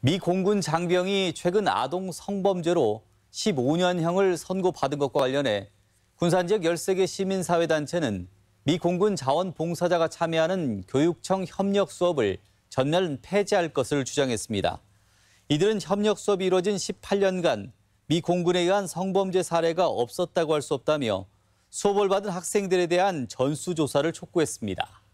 미 공군 장병이 최근 아동 성범죄로 15년형을 선고받은 것과 관련해 군산지역 13개 시민사회단체는 미 공군 자원봉사자가 참여하는 교육청 협력 수업을 전면 폐지할 것을 주장했습니다. 이들은 협력 수업이 이뤄진 18년간 미 공군에 의한 성범죄 사례가 없었다고 할 수 없다며 수업을 받은 학생들에 대한 전수조사를 촉구했습니다.